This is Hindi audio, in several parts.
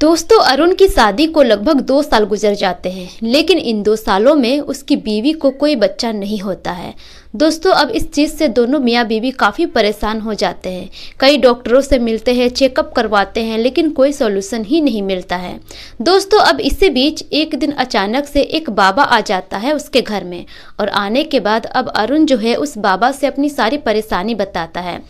दोस्तों अरुण की शादी को लगभग दो साल गुजर जाते हैं लेकिन इन दो सालों में उसकी बीवी को कोई बच्चा नहीं होता है दोस्तों अब इस चीज़ से दोनों मियाँ बीवी काफ़ी परेशान हो जाते हैं कई डॉक्टरों से मिलते हैं चेकअप करवाते हैं लेकिन कोई सॉल्यूशन ही नहीं मिलता है दोस्तों अब इसी बीच एक दिन अचानक से एक बाबा आ जाता है उसके घर में और आने के बाद अब अरुण जो है उस बाबा से अपनी सारी परेशानी बताता है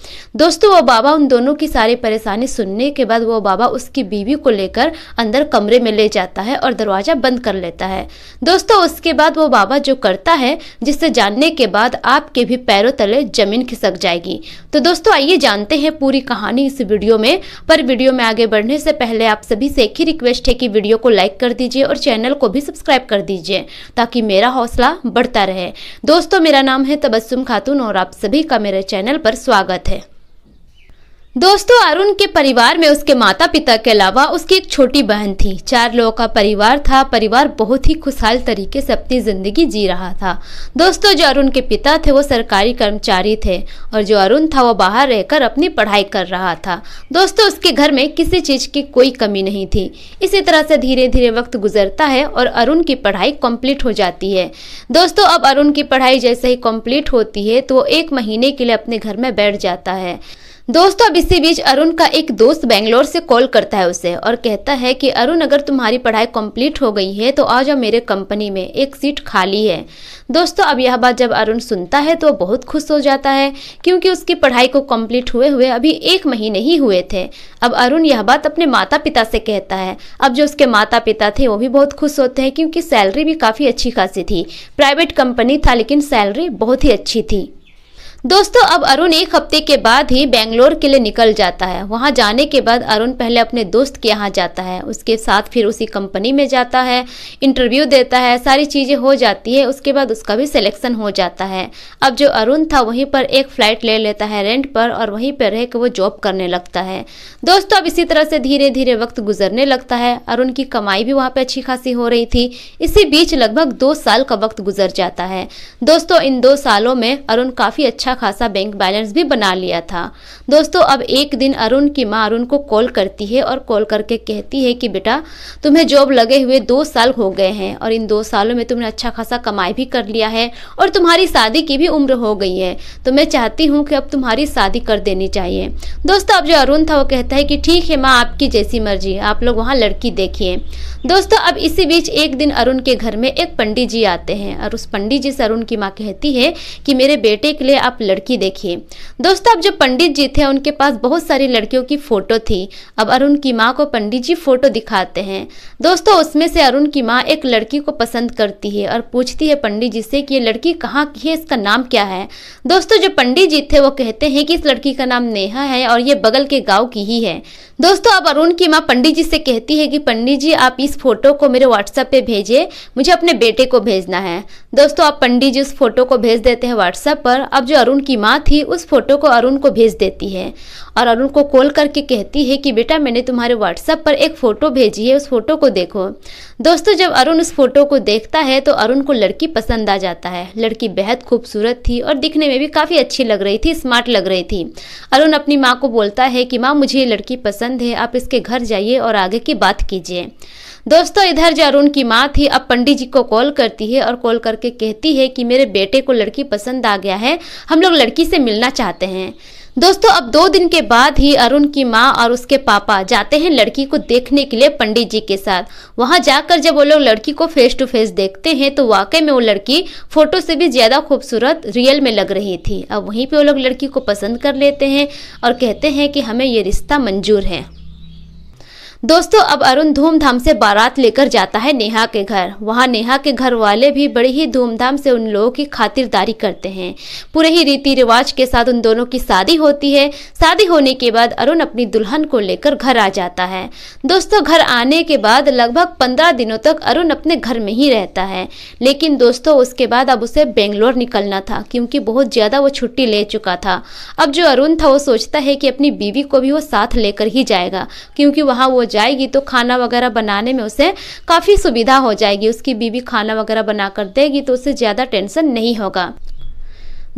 दोस्तों वो बाबा उन दोनों की सारी परेशानी सुनने के बाद वो बाबा उसकी बीवी को लेकर लेकर अंदर कमरे में ले जाता है और दरवाज़ा बंद कर लेता है दोस्तों उसके बाद वो बाबा जो करता है जिसे जानने के बाद आपके भी पैरों तले ज़मीन खिसक जाएगी तो दोस्तों आइए जानते हैं पूरी कहानी इस वीडियो में पर वीडियो में आगे बढ़ने से पहले आप सभी से एक ही रिक्वेस्ट है कि वीडियो को लाइक कर दीजिए और चैनल को भी सब्सक्राइब कर दीजिए ताकि मेरा हौसला बढ़ता रहे दोस्तों मेरा नाम है तबस्सुम खातून और आप सभी का मेरे चैनल पर स्वागत है दोस्तों अरुण के परिवार में उसके माता पिता के अलावा उसकी एक छोटी बहन थी चार लोगों का परिवार था परिवार बहुत ही खुशहाल तरीके से अपनी ज़िंदगी जी रहा था दोस्तों जो अरुण के पिता थे वो सरकारी कर्मचारी थे और जो अरुण था वो बाहर रहकर अपनी पढ़ाई कर रहा था दोस्तों उसके घर में किसी चीज़ की कोई कमी नहीं थी इसी तरह से धीरे धीरे वक्त गुजरता है और अरुण की पढ़ाई कम्प्लीट हो जाती है दोस्तों अब अरुण की पढ़ाई जैसे ही कम्प्लीट होती है तो वो एक महीने के लिए अपने घर में बैठ जाता है दोस्तों अब इसी बीच अरुण का एक दोस्त बेंगलोर से कॉल करता है उसे और कहता है कि अरुण अगर तुम्हारी पढ़ाई कंप्लीट हो गई है तो आ जाओ मेरे कंपनी में एक सीट खाली है दोस्तों अब यह बात जब अरुण सुनता है तो बहुत खुश हो जाता है क्योंकि उसकी पढ़ाई को कंप्लीट हुए हुए अभी एक महीने ही हुए थे अब अरुण यह बात अपने माता पिता से कहता है अब जो उसके माता पिता थे वो भी बहुत खुश होते हैं क्योंकि सैलरी भी काफ़ी अच्छी खासी थी प्राइवेट कंपनी था लेकिन सैलरी बहुत ही अच्छी थी दोस्तों अब अरुण एक हफ्ते के बाद ही बेंगलोर के लिए निकल जाता है वहाँ जाने के बाद अरुण पहले अपने दोस्त के यहाँ जाता है उसके साथ फिर उसी कंपनी में जाता है इंटरव्यू देता है सारी चीज़ें हो जाती है उसके बाद उसका भी सिलेक्शन हो जाता है अब जो अरुण था वहीं पर एक फ़्लाइट ले लेता है रेंट पर और वहीं पर रह वो जॉब करने लगता है दोस्तों अब इसी तरह से धीरे धीरे वक्त गुजरने लगता है अरुण की कमाई भी वहाँ पर अच्छी खासी हो रही थी इसी बीच लगभग दो साल का वक्त गुजर जाता है दोस्तों इन दो सालों में अरुण काफ़ी अच्छा अच्छा खासा बैंक बैलेंस भी बना लिया था दोस्तों अब एक दिन अरुण की माँ अरुण को कॉल करती है और कॉल करके कहती है कि बेटा तुम्हें जॉब लगे हुए दो साल हो गए हैं और इन दो सालों में तुमने अच्छा खासा कमाई भी कर लिया है और तुम्हारी शादी की भी उम्र हो गई है तो मैं चाहती हूँ कि अब तुम्हारी शादी कर देनी चाहिए दोस्तों अब जो अरुण था वो कहता है कि ठीक है माँ आपकी जैसी मर्जी आप लोग वहाँ लड़की देखिए दोस्तों अब इसी बीच एक दिन अरुण के घर में एक पंडित जी आते हैं और उस पंडित जी से अरुण की माँ कहती है कि मेरे बेटे के लिए आप लड़की देखिए दोस्तों अब जो पंडित जी थे उनके पास बहुत सारी लड़कियों की फ़ोटो थी अब अरुण की माँ को पंडित जी फ़ोटो दिखाते हैं दोस्तों उसमें से अरुण की माँ एक लड़की को पसंद करती है और पूछती है पंडित जी से कि ये लड़की कहाँ की है इसका नाम क्या है दोस्तों जो पंडित जी थे वो कहते हैं कि इस लड़की का नाम नेहा है और ये बगल के गाँव की ही है दोस्तों अब अरुण की माँ पंडित जी से कहती है कि पंडित जी आप इस फोटो को मेरे व्हाट्सएप पे भेजिए मुझे अपने बेटे को भेजना है दोस्तों आप पंडित जी उस फोटो को भेज देते हैं व्हाट्सएप पर अब जो अरुण की माँ थी उस फोटो को अरुण को भेज देती है और अरुण को कॉल करके कहती है कि बेटा मैंने तुम्हारे व्हाट्सएप पर एक फ़ोटो भेजी है उस फोटो को देखो दोस्तों जब अरुण उस फोटो को देखता है तो अरुण को लड़की पसंद आ जाता है लड़की बेहद खूबसूरत थी और दिखने में भी काफ़ी अच्छी लग रही थी स्मार्ट लग रही थी अरुण अपनी माँ को बोलता है कि माँ मुझे ये लड़की पसंद बंद है आप इसके घर जाइए और आगे की बात कीजिए दोस्तों इधर अरुण की माँ थी अब पंडित जी को कॉल करती है और कॉल करके कहती है कि मेरे बेटे को लड़की पसंद आ गया है हम लोग लड़की से मिलना चाहते हैं दोस्तों अब दो दिन के बाद ही अरुण की माँ और उसके पापा जाते हैं लड़की को देखने के लिए पंडित जी के साथ वहाँ जाकर जब वो लोग लड़की को फेस टू फेस देखते हैं तो वाकई में वो लड़की फोटो से भी ज़्यादा खूबसूरत रियल में लग रही थी अब वहीं पर वो लोग लड़की को पसंद कर लेते हैं और कहते हैं कि हमें ये रिश्ता मंजूर है दोस्तों अब अरुण धूमधाम से बारात लेकर जाता है नेहा के घर वहाँ नेहा के घर वाले भी बड़ी ही धूमधाम से उन लोगों की खातिरदारी करते हैं पूरे ही रीति रिवाज के साथ उन दोनों की शादी होती है शादी होने के बाद अरुण अपनी दुल्हन को लेकर घर आ जाता है दोस्तों घर आने के बाद लगभग पंद्रह दिनों तक अरुण अपने घर में ही रहता है लेकिन दोस्तों उसके बाद अब उसे बेंगलोर निकलना था क्योंकि बहुत ज़्यादा वो छुट्टी ले चुका था अब जो अरुण था वो सोचता है कि अपनी बीवी को भी वो साथ लेकर ही जाएगा क्योंकि वहाँ वो जाएगी तो खाना वगैरह बनाने में उसे काफ़ी सुविधा हो जाएगी उसकी बीवी खाना वगैरह बनाकर देगी तो उसे ज़्यादा टेंशन नहीं होगा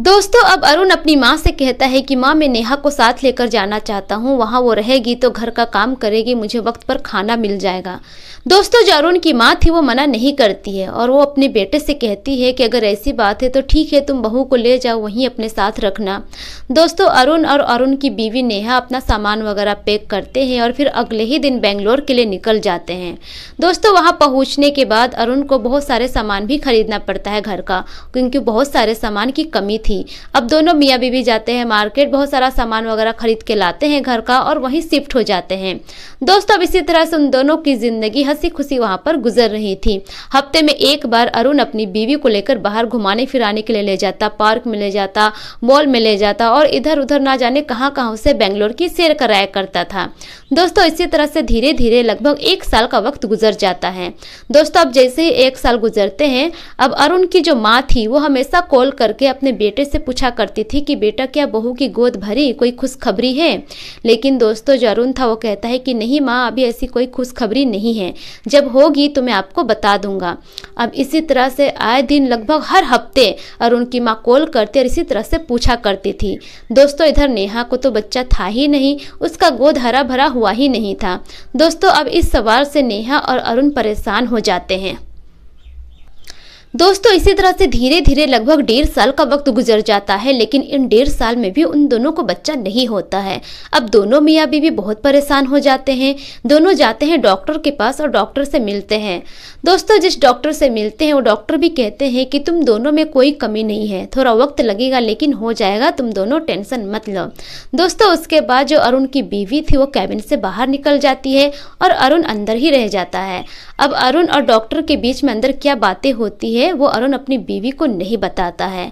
दोस्तों अब अरुण अपनी माँ से कहता है कि माँ मैं नेहा को साथ लेकर जाना चाहता हूँ वहाँ वो रहेगी तो घर का काम करेगी मुझे वक्त पर खाना मिल जाएगा दोस्तों जो अरुण की माँ थी वो मना नहीं करती है और वो अपने बेटे से कहती है कि अगर ऐसी बात है तो ठीक है तुम बहू को ले जाओ वहीं अपने साथ रखना दोस्तों अरुण और अरुण की बीवी नेहा अपना सामान वगैरह पैक करते हैं और फिर अगले ही दिन बेंगलोर के लिए निकल जाते हैं दोस्तों वहाँ पहुँचने के बाद अरुण को बहुत सारे सामान भी खरीदना पड़ता है घर का क्योंकि बहुत सारे सामान की कमी थी अब दोनों मियाँ बीबी जाते हैं मार्केट बहुत सारा सामान वगैरह खरीद के लाते हैं घर का और वहीं शिफ्ट हो जाते हैं दोस्तों अब इसी तरह से उन दोनों की जिंदगी हंसी खुशी वहाँ पर गुजर रही थी हफ्ते में एक बार अरुण अपनी बीवी को लेकर बाहर घुमाने फिराने के लिए ले जाता पार्क में ले जाता मॉल में ले जाता और इधर उधर ना जाने कहाँ कहाँ उसे बेंगलोर की सैर कराया करता था दोस्तों इसी तरह से धीरे धीरे लगभग एक साल का वक्त गुजर जाता है दोस्तों अब जैसे ही एक साल गुजरते हैं अब अरुण की जो माँ थी वो हमेशा कॉल करके अपने बेटे बेटे से पूछा करती थी कि बेटा क्या बहू की गोद भरी कोई खुशखबरी है लेकिन दोस्तों जो अरुण था वो कहता है कि नहीं माँ अभी ऐसी कोई खुशखबरी नहीं है जब होगी तो मैं आपको बता दूंगा अब इसी तरह से आए दिन लगभग हर हफ्ते अरुण की माँ कॉल करती और इसी तरह से पूछा करती थी दोस्तों इधर नेहा को तो बच्चा था ही नहीं उसका गोद हरा भरा हुआ ही नहीं था दोस्तों अब इस सवाल से नेहा और अरुण परेशान हो जाते हैं दोस्तों इसी तरह से धीरे धीरे लगभग डेढ़ साल का वक्त गुजर जाता है लेकिन इन डेढ़ साल में भी उन दोनों को बच्चा नहीं होता है अब दोनों मियाँ बीवी बहुत परेशान हो जाते हैं दोनों जाते हैं डॉक्टर के पास और डॉक्टर से मिलते हैं दोस्तों जिस डॉक्टर से मिलते हैं वो डॉक्टर भी कहते हैं कि तुम दोनों में कोई कमी नहीं है थोड़ा वक्त लगेगा लेकिन हो जाएगा तुम दोनों टेंशन मत लो दोस्तों उसके बाद जो अरुण की बीवी थी वो कैबिन से बाहर निकल जाती है और अरुण अंदर ही रह जाता है अब अरुण और डॉक्टर के बीच में अंदर क्या बातें होती है वो अरुण अपनी बीवी को नहीं बताता है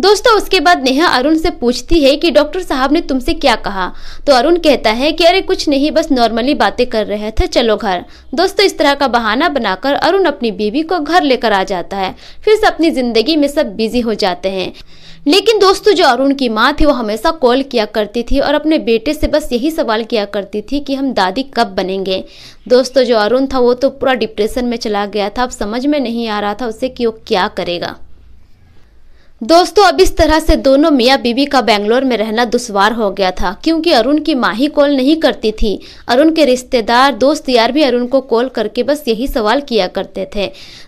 दोस्तों उसके बाद नेहा अरुण से पूछती है कि डॉक्टर साहब ने तुमसे क्या कहा तो अरुण कहता है कि अरे कुछ नहीं बस नॉर्मली बातें कर रहे थे चलो घर दोस्तों इस तरह का बहाना बनाकर अरुण अपनी बीवी को घर लेकर आ जाता है फिर से अपनी जिंदगी में सब बिजी हो जाते हैं लेकिन दोस्तों जो अरुण की माँ थी वो हमेशा कॉल किया करती थी और अपने बेटे से बस यही सवाल किया करती थी कि हम दादी कब बनेंगे दोस्तों जो अरुण था वो तो पूरा डिप्रेशन में चला गया था अब समझ में नहीं आ रहा था उसे कि वो क्या करेगा दोस्तों अब इस तरह से दोनों मियाँ बीवी का बेंगलोर में रहना दुशवार हो गया था क्योंकि अरुण की माँ ही कॉल नहीं करती थी अरुण के रिश्तेदार दोस्त यार भी अरुण को कॉल करके बस यही सवाल किया करते थे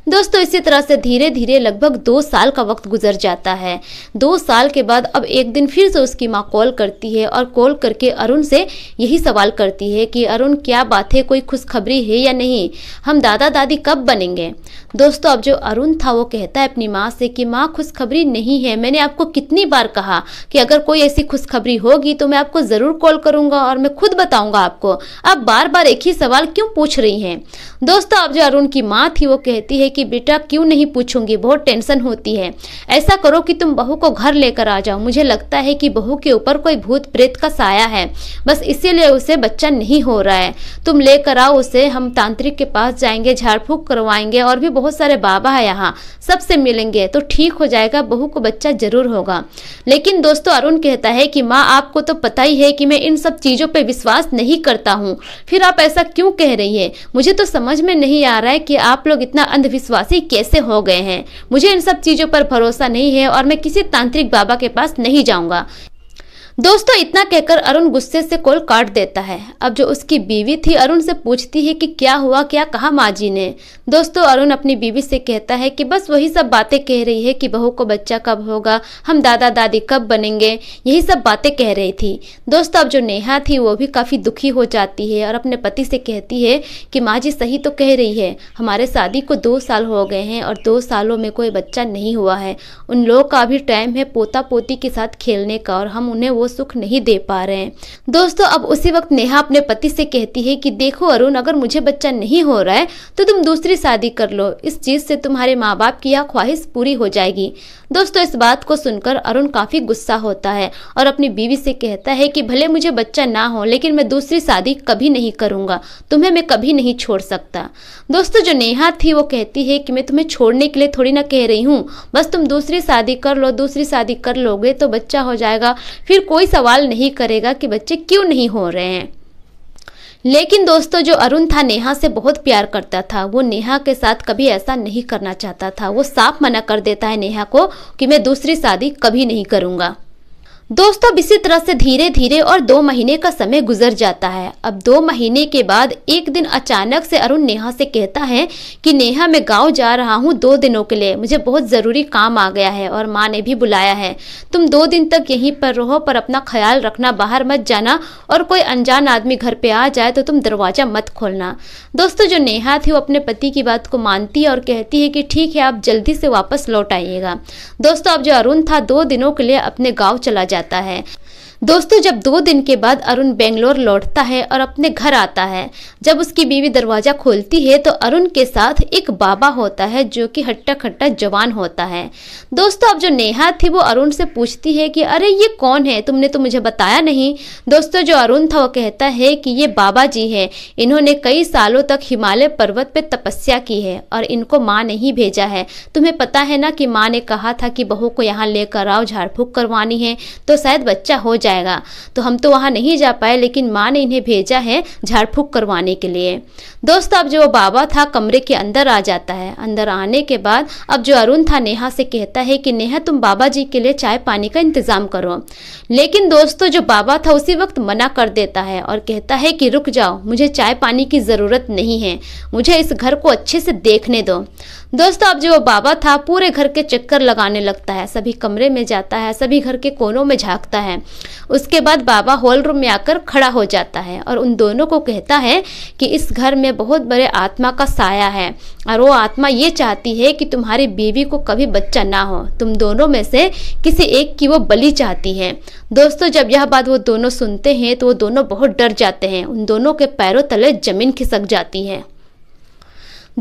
दोस्तों इसी तरह से धीरे धीरे लगभग दो साल का वक्त गुजर जाता है दो साल के बाद अब एक दिन फिर से उसकी माँ कॉल करती है और कॉल करके अरुण से यही सवाल करती है कि अरुण क्या बात है कोई खुशखबरी है या नहीं हम दादा दादी कब बनेंगे दोस्तों अब जो अरुण था वो कहता है अपनी माँ से कि माँ खुशखबरी नहीं है मैंने आपको कितनी बार कहा कि अगर कोई ऐसी खुशखबरी होगी तो मैं आपको ज़रूर कॉल करूंगा और मैं खुद बताऊंगा आपको आप बार बार एक ही सवाल क्यों पूछ रही हैं दोस्तों अब जो अरुण की माँ थी वो कहती है कि बेटा क्यों नहीं पूछूंगी बहुत टेंशन होती है ऐसा करो कि तुम बहू को घर लेकर आ जाओ मुझे लगता है कि बहू के ऊपर कोई भूत प्रेत का साया है बस इसीलिए उसे बच्चा नहीं हो रहा है तुम लेकर आओ उसे हम तांत्रिक के पास जाएंगे झाड़ करवाएंगे और भी बहुत सारे बाबा है यहाँ सबसे मिलेंगे तो ठीक हो जाएगा बहू को बच्चा जरूर होगा लेकिन दोस्तों अरुण कहता है कि माँ आपको तो पता ही है कि मैं इन सब चीज़ों पर विश्वास नहीं करता हूँ फिर आप ऐसा क्यों कह रही है मुझे तो समझ में नहीं आ रहा है कि आप लोग इतना अंधविश्वासी कैसे हो गए हैं मुझे इन सब चीज़ों पर भरोसा नहीं है और मैं किसी तांत्रिक बाबा के पास नहीं जाऊँगा दोस्तों इतना कहकर अरुण गुस्से से कॉल काट देता है अब जो उसकी बीवी थी अरुण से पूछती है कि क्या हुआ क्या कहा माँ जी ने दोस्तों अरुण अपनी बीवी से कहता है कि बस वही सब बातें कह रही है कि बहू को बच्चा कब होगा हम दादा दादी कब बनेंगे यही सब बातें कह रही थी दोस्तों अब जो नेहा थी वो भी काफ़ी दुखी हो जाती है और अपने पति से कहती है कि माँ जी सही तो कह रही है हमारे शादी को दो साल हो गए हैं और दो सालों में कोई बच्चा नहीं हुआ है उन लोगों का भी टाइम है पोता पोती के साथ खेलने का और हम उन्हें वो सुख नहीं दे पा रहे हैं दोस्तों अब उसी वक्त नेहा अपने पति से कहती है कि देखो अरुण अगर मुझे बच्चा नहीं हो रहा है तो तुम दूसरी शादी कर लो इस चीज़ से तुम्हारे माँ बाप की यह ख्वाहिश पूरी हो जाएगी दोस्तों इस बात को सुनकर अरुण काफ़ी गुस्सा होता है और अपनी बीवी से कहता है कि भले मुझे बच्चा ना हो लेकिन मैं दूसरी शादी कभी नहीं करूंगा तुम्हें मैं कभी नहीं छोड़ सकता दोस्तों जो नेहा थी वो कहती है कि मैं तुम्हें छोड़ने के लिए थोड़ी ना कह रही हूँ बस तुम दूसरी शादी कर लो दूसरी शादी कर लोगे तो बच्चा हो जाएगा फिर कोई कोई सवाल नहीं करेगा कि बच्चे क्यों नहीं हो रहे हैं लेकिन दोस्तों जो अरुण था नेहा से बहुत प्यार करता था वो नेहा के साथ कभी ऐसा नहीं करना चाहता था वो साफ मना कर देता है नेहा को कि मैं दूसरी शादी कभी नहीं करूँगा दोस्तों इसी तरह से धीरे धीरे और दो महीने का समय गुजर जाता है अब दो महीने के बाद एक दिन अचानक से अरुण नेहा से कहता है कि नेहा मैं गांव जा रहा हूं दो दिनों के लिए मुझे बहुत ज़रूरी काम आ गया है और माँ ने भी बुलाया है तुम दो दिन तक यहीं पर रहो पर अपना ख्याल रखना बाहर मत जाना और कोई अनजान आदमी घर पर आ जाए तो तुम दरवाज़ा मत खोलना दोस्तों जो नेहा थी वो अपने पति की बात को मानती है और कहती है कि ठीक है आप जल्दी से वापस लौट आइएगा दोस्तों अब जो अरुण था दो दिनों के लिए अपने गाँव चला जाए जाता है दोस्तों जब दो दिन के बाद अरुण बेंगलोर लौटता है और अपने घर आता है जब उसकी बीवी दरवाजा खोलती है तो अरुण के साथ एक बाबा होता है जो कि हट्टा खट्टा जवान होता है दोस्तों अब जो नेहा थी वो अरुण से पूछती है कि अरे ये कौन है तुमने तो मुझे बताया नहीं दोस्तों जो अरुण था वो कहता है कि ये बाबा जी है इन्होंने कई सालों तक हिमालय पर्वत पर तपस्या की है और इनको माँ नहीं भेजा है तुम्हें पता है ना कि माँ ने कहा था कि बहू को यहाँ लेकर आओ झाड़ फूक करवानी है तो शायद बच्चा हो जाए जाएगा तो हम तो वहाँ नहीं जा पाए लेकिन माँ ने इन्हें भेजा है झाड़ फूक करवाने के लिए दोस्त अब जो बाबा था कमरे के अंदर आ जाता है अंदर आने के बाद अब जो अरुण था नेहा से कहता है कि नेहा तुम बाबा जी के लिए चाय पानी का इंतज़ाम करो लेकिन दोस्तों जो बाबा था उसी वक्त मना कर देता है और कहता है कि रुक जाओ मुझे चाय पानी की ज़रूरत नहीं है मुझे इस घर को अच्छे से देखने दो दोस्तों अब जो बाबा था पूरे घर के चक्कर लगाने लगता है सभी कमरे में जाता है सभी घर के कोनों में झाँकता है उसके बाद बाबा हॉल रूम में आकर खड़ा हो जाता है और उन दोनों को कहता है कि इस घर में बहुत बड़े आत्मा का साया है और वो आत्मा ये चाहती है कि तुम्हारी बीवी को कभी बच्चा ना हो तुम दोनों में से किसी एक की वो बलि चाहती है दोस्तों जब यह बात वो दोनों सुनते हैं तो वो दोनों बहुत डर जाते हैं उन दोनों के पैरों तले जमीन खिसक जाती है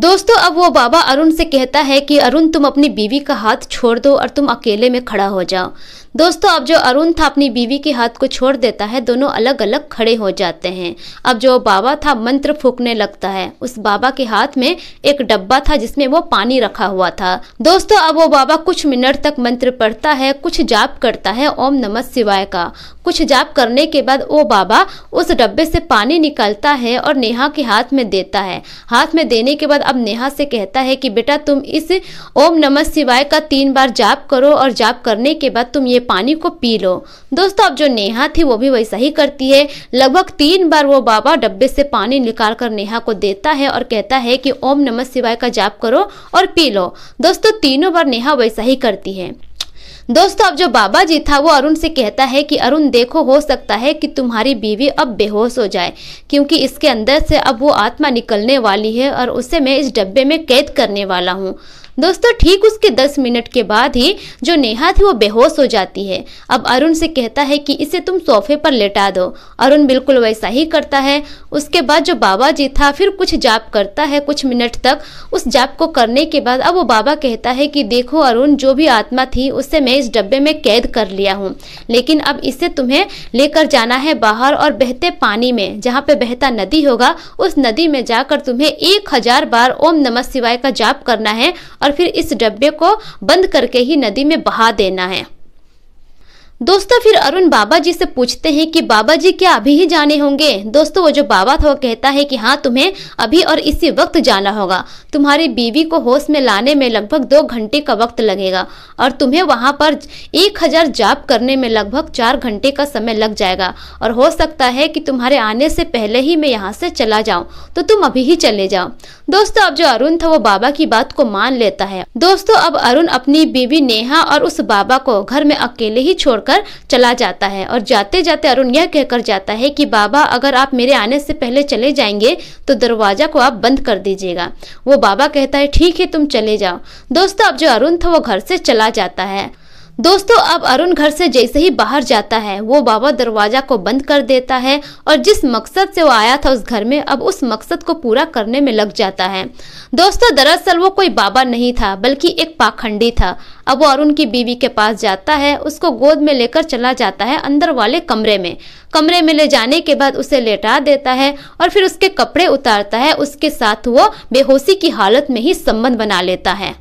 दोस्तों अब वो बाबा अरुण से कहता है कि अरुण तुम अपनी बीवी का हाथ छोड़ दो और तुम अकेले में खड़ा हो जाओ दोस्तों अब जो अरुण था अपनी बीवी के हाथ को छोड़ देता है दोनों अलग अलग खड़े हो जाते हैं अब जो बाबा था मंत्र फूकने लगता है उस बाबा के हाथ में एक डब्बा था जिसमें वो पानी रखा हुआ था दोस्तों अब वो बाबा कुछ मिनट तक मंत्र पढ़ता है कुछ जाप करता है ओम नमः शिवाय का कुछ जाप करने के बाद वो बाबा उस डब्बे से पानी निकालता है और नेहा के हाथ में देता है हाथ में देने के बाद अब नेहा से कहता है कि बेटा तुम इस ओम नमः शिवाय का तीन बार जाप करो और जाप करने के बाद तुम ये ये पानी को पी लो दोस्तों अब जो नेहा थी वो भी वैसा ही करती है लगभग तीन बार वो बाबा डब्बे से पानी निकाल कर नेहा को देता है और कहता है कि ओम नमः शिवाय का जाप करो और पी लो दोस्तों तीनों बार नेहा वैसा ही करती है दोस्तों अब जो बाबा जी था वो अरुण से कहता है कि अरुण देखो हो सकता है कि तुम्हारी बीवी अब बेहोश हो जाए क्योंकि इसके अंदर से अब वो आत्मा निकलने वाली है और उसे मैं इस डब्बे में कैद करने वाला हूँ दोस्तों ठीक उसके दस मिनट के बाद ही जो नेहा थी वो बेहोश हो जाती है अब अरुण से कहता है कि इसे तुम सोफे पर लेटा दो अरुण बिल्कुल वैसा ही करता है उसके बाद जो बाबा जी था फिर कुछ जाप करता है कुछ मिनट तक उस जाप को करने के बाद अब वो बाबा कहता है कि देखो अरुण जो भी आत्मा थी उससे मैं इस डब्बे में कैद कर लिया हूँ लेकिन अब इसे तुम्हें लेकर जाना है बाहर और बहते पानी में जहाँ पे बहता नदी होगा उस नदी में जाकर तुम्हें एक हजार बार ओम नमः शिवाय का जाप करना है और और फिर इस डब्बे को बंद करके ही नदी में बहा देना है दोस्तों फिर अरुण बाबा जी से पूछते हैं कि बाबा जी क्या अभी ही जाने होंगे दोस्तों वो जो बाबा था वो कहता है कि हाँ तुम्हें अभी और इसी वक्त जाना होगा तुम्हारी बीवी को होश में लाने में लगभग दो घंटे का वक्त लगेगा और तुम्हें वहाँ पर एक हजार जाप करने में लगभग चार घंटे का समय लग जाएगा और हो सकता है कि तुम्हारे आने से पहले ही मैं यहाँ से चला जाऊँ तो तुम अभी ही चले जाओ दोस्तों अब जो अरुण था वो बाबा की बात को मान लेता है दोस्तों अब अरुण अपनी बीवी नेहा और उस बाबा को घर में अकेले ही छोड़ छोड़कर चला जाता है और जाते जाते अरुण यह कहकर जाता है कि बाबा अगर आप मेरे आने से पहले चले जाएंगे तो दरवाजा को आप बंद कर दीजिएगा वो बाबा कहता है ठीक है तुम चले जाओ दोस्तों अब जो अरुण था वो घर से चला जाता है दोस्तों अब अरुण घर से जैसे ही बाहर जाता है वो बाबा दरवाजा को बंद कर देता है और जिस मकसद से वो आया था उस घर में अब उस मकसद को पूरा करने में लग जाता है दोस्तों दरअसल वो कोई बाबा नहीं था बल्कि एक पाखंडी था अब वो अरुण की बीवी के पास जाता है उसको गोद में लेकर चला जाता है अंदर वाले कमरे में कमरे में ले जाने के बाद उसे लेटा देता है और फिर उसके कपड़े उतारता है उसके साथ वो बेहोशी की हालत में ही संबंध बना लेता है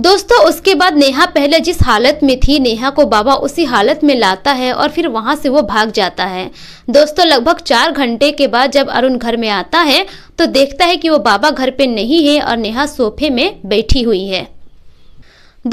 दोस्तों उसके बाद नेहा पहले जिस हालत में थी नेहा को बाबा उसी हालत में लाता है और फिर वहाँ से वो भाग जाता है दोस्तों लगभग चार घंटे के बाद जब अरुण घर में आता है तो देखता है कि वो बाबा घर पे नहीं है और नेहा सोफे में बैठी हुई है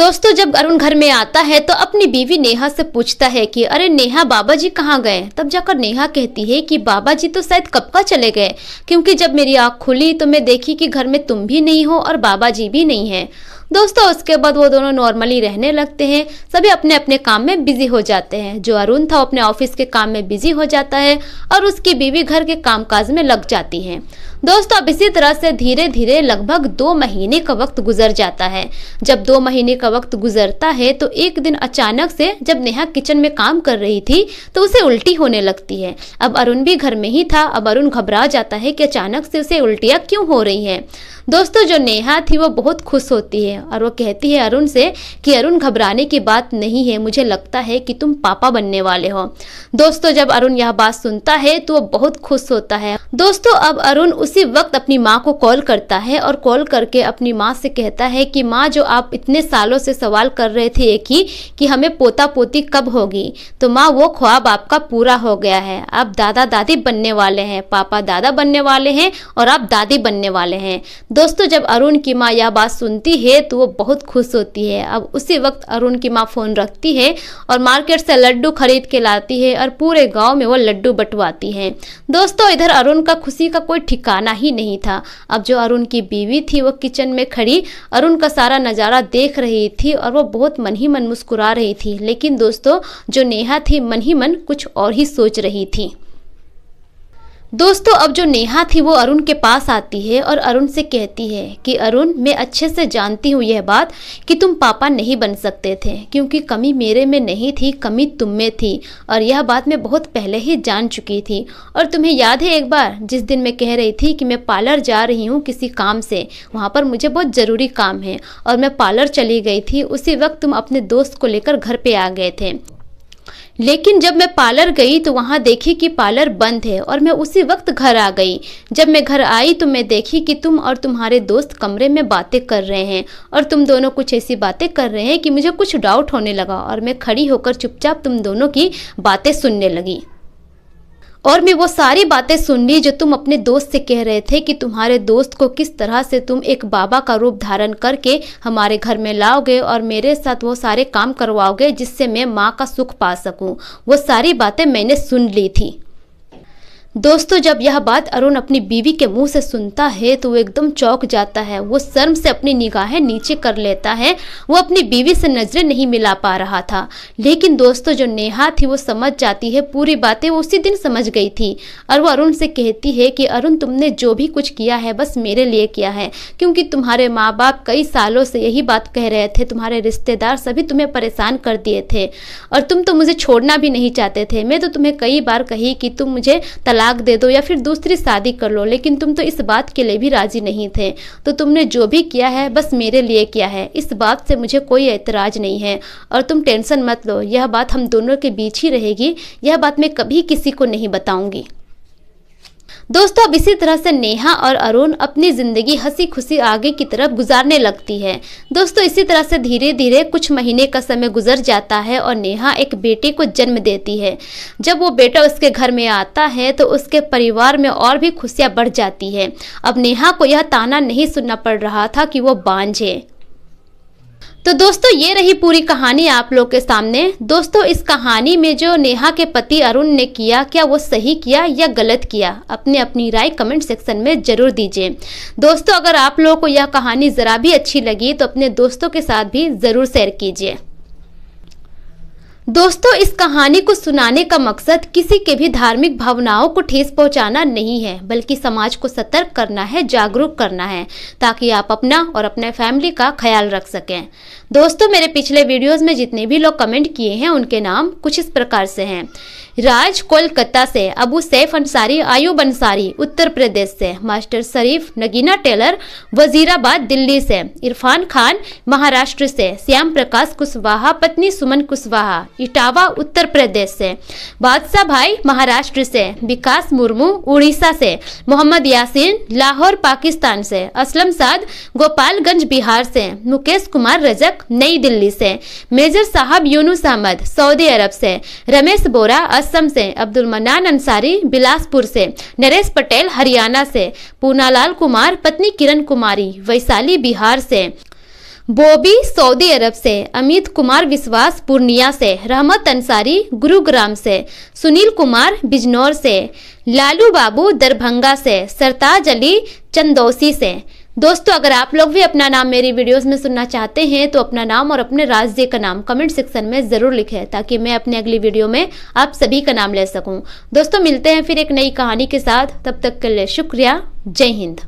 दोस्तों जब अरुण घर में आता है तो अपनी बीवी नेहा से पूछता है कि अरे नेहा बाबा जी कहाँ गए तब जाकर नेहा कहती है कि बाबा जी तो शायद कब का चले गए क्योंकि जब मेरी आँख खुली तो मैं देखी कि घर में तुम भी नहीं हो और बाबा जी भी नहीं है दोस्तों उसके बाद वो दोनों नॉर्मली रहने लगते हैं सभी अपने अपने काम में बिजी हो जाते हैं जो अरुण था अपने ऑफिस के काम में बिजी हो जाता है और उसकी बीवी घर के कामकाज में लग जाती है दोस्तों अब इसी तरह से धीरे धीरे लगभग दो महीने का वक्त गुजर जाता है जब दो महीने का वक्त गुजरता है तो एक दिन अचानक से जब नेहा किचन में काम कर रही थी तो उसे उल्टी होने लगती है अब अरुण भी घर में ही था अब अरुण घबरा जाता है कि अचानक से उसे उल्टियाँ क्यों हो रही हैं दोस्तों जो नेहा थी वो बहुत खुश होती है और वो कहती है अरुण से कि अरुण घबराने की बात नहीं है मुझे लगता है कि तुम पापा बनने वाले हो दोस्तों जब अरुण यह बात सुनता है तो वो बहुत खुश होता है दोस्तों अब अरुण उसी वक्त अपनी माँ को कॉल करता है और कॉल करके अपनी माँ से कहता है कि माँ जो आप इतने सालों से सवाल कर रहे थे एक ही कि हमें पोता पोती कब होगी तो माँ वो ख्वाब आपका पूरा हो गया है आप दादा दादी बनने वाले हैं पापा दादा बनने वाले हैं और आप दादी बनने वाले हैं दोस्तों जब अरुण की माँ यह बात सुनती है तो वो बहुत खुश होती है अब उसी वक्त अरुण की माँ फ़ोन रखती है और मार्केट से लड्डू खरीद के लाती है और पूरे गांव में वो लड्डू बटवाती है दोस्तों इधर अरुण का खुशी का कोई ठिकाना ही नहीं था अब जो अरुण की बीवी थी वो किचन में खड़ी अरुण का सारा नज़ारा देख रही थी और वो बहुत मन ही मन मुस्कुरा रही थी लेकिन दोस्तों जो नेहा थी मन ही मन कुछ और ही सोच रही थी दोस्तों अब जो नेहा थी वो अरुण के पास आती है और अरुण से कहती है कि अरुण मैं अच्छे से जानती हूँ यह बात कि तुम पापा नहीं बन सकते थे क्योंकि कमी मेरे में नहीं थी कमी तुम में थी और यह बात मैं बहुत पहले ही जान चुकी थी और तुम्हें याद है एक बार जिस दिन मैं कह रही थी कि मैं पार्लर जा रही हूँ किसी काम से वहाँ पर मुझे बहुत ज़रूरी काम है और मैं पार्लर चली गई थी उसी वक्त तुम अपने दोस्त को लेकर घर पर आ गए थे लेकिन जब मैं पार्लर गई तो वहाँ देखी कि पार्लर बंद है और मैं उसी वक्त घर आ गई जब मैं घर आई तो मैं देखी कि तुम और तुम्हारे दोस्त कमरे में बातें कर रहे हैं और तुम दोनों कुछ ऐसी बातें कर रहे हैं कि मुझे कुछ डाउट होने लगा और मैं खड़ी होकर चुपचाप तुम दोनों की बातें सुनने लगी और मैं वो सारी बातें सुन ली जो तुम अपने दोस्त से कह रहे थे कि तुम्हारे दोस्त को किस तरह से तुम एक बाबा का रूप धारण करके हमारे घर में लाओगे और मेरे साथ वो सारे काम करवाओगे जिससे मैं माँ का सुख पा सकूँ वो सारी बातें मैंने सुन ली थी दोस्तों जब यह बात अरुण अपनी बीवी के मुंह से सुनता है तो वो एकदम चौक जाता है वो शर्म से अपनी निगाहें नीचे कर लेता है वो अपनी बीवी से नज़रें नहीं मिला पा रहा था लेकिन दोस्तों जो नेहा थी वो समझ जाती है पूरी बातें वो उसी दिन समझ गई थी और वो अरुण से कहती है कि अरुण तुमने जो भी कुछ किया है बस मेरे लिए किया है क्योंकि तुम्हारे माँ बाप कई सालों से यही बात कह रहे थे तुम्हारे रिश्तेदार सभी तुम्हें परेशान कर दिए थे और तुम तो मुझे छोड़ना भी नहीं चाहते थे मैं तो तुम्हें कई बार कही कि तुम मुझे तलाक तलाक दे दो या फिर दूसरी शादी कर लो लेकिन तुम तो इस बात के लिए भी राजी नहीं थे तो तुमने जो भी किया है बस मेरे लिए किया है इस बात से मुझे कोई ऐतराज नहीं है और तुम टेंशन मत लो यह बात हम दोनों के बीच ही रहेगी यह बात मैं कभी किसी को नहीं बताऊँगी दोस्तों अब इसी तरह से नेहा और अरुण अपनी ज़िंदगी हंसी खुशी आगे की तरफ गुजारने लगती है दोस्तों इसी तरह से धीरे धीरे कुछ महीने का समय गुजर जाता है और नेहा एक बेटे को जन्म देती है जब वो बेटा उसके घर में आता है तो उसके परिवार में और भी खुशियाँ बढ़ जाती है अब नेहा को यह ताना नहीं सुनना पड़ रहा था कि वो बांझे तो दोस्तों ये रही पूरी कहानी आप लोग के सामने दोस्तों इस कहानी में जो नेहा के पति अरुण ने किया क्या वो सही किया या गलत किया अपने अपनी राय कमेंट सेक्शन में ज़रूर दीजिए दोस्तों अगर आप लोगों को यह कहानी ज़रा भी अच्छी लगी तो अपने दोस्तों के साथ भी ज़रूर शेयर कीजिए दोस्तों इस कहानी को सुनाने का मकसद किसी के भी धार्मिक भावनाओं को ठेस पहुंचाना नहीं है बल्कि समाज को सतर्क करना है जागरूक करना है ताकि आप अपना और अपने फैमिली का ख्याल रख सकें दोस्तों मेरे पिछले वीडियोस में जितने भी लोग कमेंट किए हैं उनके नाम कुछ इस प्रकार से हैं राज कोलकाता से अबू सैफ अंसारी आयुब अंसारी उत्तर प्रदेश से मास्टर शरीफ नगीना टेलर वजीराबाद दिल्ली से इरफान खान महाराष्ट्र से श्याम प्रकाश कुशवाहा पत्नी सुमन कुशवाहा इटावा उत्तर प्रदेश से बादशाह भाई महाराष्ट्र से विकास मुर्मू उड़ीसा से मोहम्मद यासीन लाहौर पाकिस्तान से असलम साद गोपालगंज बिहार से मुकेश कुमार रजक नई दिल्ली से मेजर साहब यूनुस अहमद सऊदी अरब से रमेश बोरा असम से अब्दुल मनान अंसारी बिलासपुर से नरेश पटेल हरियाणा से पूनालाल कुमार पत्नी किरण कुमारी वैशाली बिहार से बॉबी सऊदी अरब से अमित कुमार विश्वास पूर्णिया से रहमत अंसारी गुरुग्राम से सुनील कुमार बिजनौर से लालू बाबू दरभंगा से सरताज अली चंदौसी से दोस्तों अगर आप लोग भी अपना नाम मेरी वीडियोस में सुनना चाहते हैं तो अपना नाम और अपने राज्य का नाम कमेंट सेक्शन में ज़रूर लिखें ताकि मैं अपने अगली वीडियो में आप सभी का नाम ले सकूं दोस्तों मिलते हैं फिर एक नई कहानी के साथ तब तक के लिए शुक्रिया जय हिंद